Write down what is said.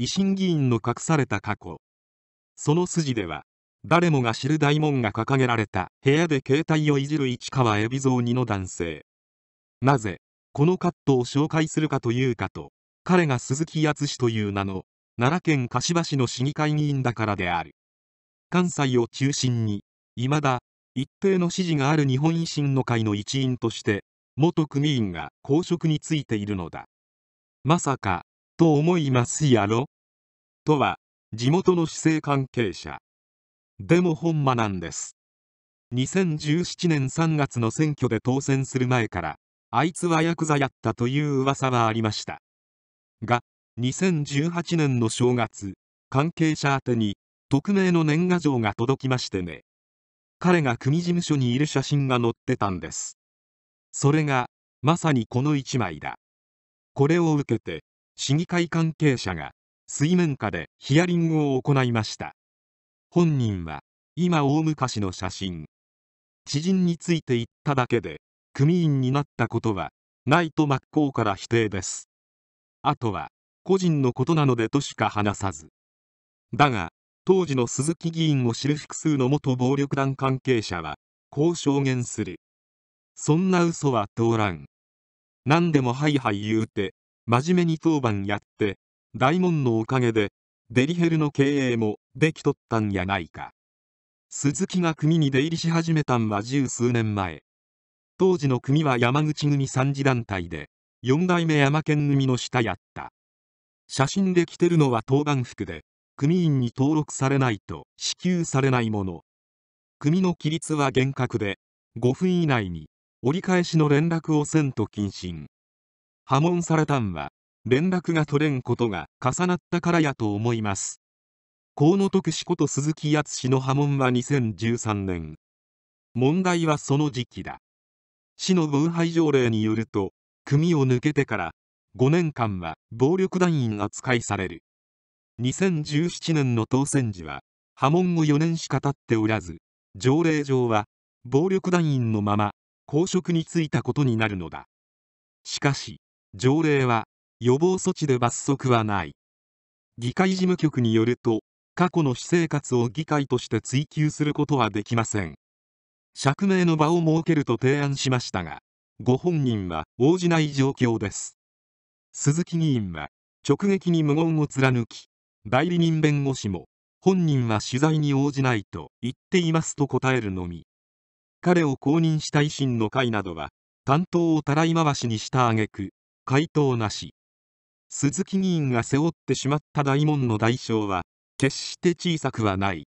維新議員の隠された過去その筋では誰もが知る大門が掲げられた部屋で携帯をいじる市川海老蔵二の男性なぜこのカットを紹介するかというかと彼が鈴木淳という名の奈良県柏市の市議会議員だからである関西を中心にいまだ一定の支持がある日本維新の会の一員として元組員が公職に就いているのだまさかと思いますやろとは地元の市政関係者でも本間なんです2017年3月の選挙で当選する前からあいつはヤクザやったという噂はありましたが2018年の正月関係者宛てに匿名の年賀状が届きましてね彼が組事務所にいる写真が載ってたんですそれがまさにこの1枚だこれを受けて市議会関係者が水面下でヒアリングを行いました本人は今大昔の写真知人について言っただけで組員になったことはないと真っ向から否定ですあとは個人のことなのでとしか話さずだが当時の鈴木議員を知る複数の元暴力団関係者はこう証言するそんな嘘は通らん何でもはいはい言うて真面目に当番やって、大門のおかげで、デリヘルの経営もできとったんやないか。鈴木が組に出入りし始めたんは十数年前。当時の組は山口組三次団体で、四代目山県組の下やった。写真で着てるのは当番服で、組員に登録されないと支給されないもの。組の規律は厳格で、5分以内に折り返しの連絡をせんと謹慎。破門されたんは連絡が取れんことが重なったからやと思います河野徳志こと鈴木敦の破門は2013年問題はその時期だ市の分配条例によると組を抜けてから5年間は暴力団員扱いされる2017年の当選時は破門を4年しか経っておらず条例上は暴力団員のまま公職に就いたことになるのだしかし条例は予防措置で罰則はない議会事務局によると過去の私生活を議会として追及することはできません釈明の場を設けると提案しましたがご本人は応じない状況です鈴木議員は直撃に無言を貫き代理人弁護士も本人は取材に応じないと言っていますと答えるのみ彼を公認した維新の会などは担当をたらい回しにした挙句回答なし鈴木議員が背負ってしまった大門の代償は決して小さくはない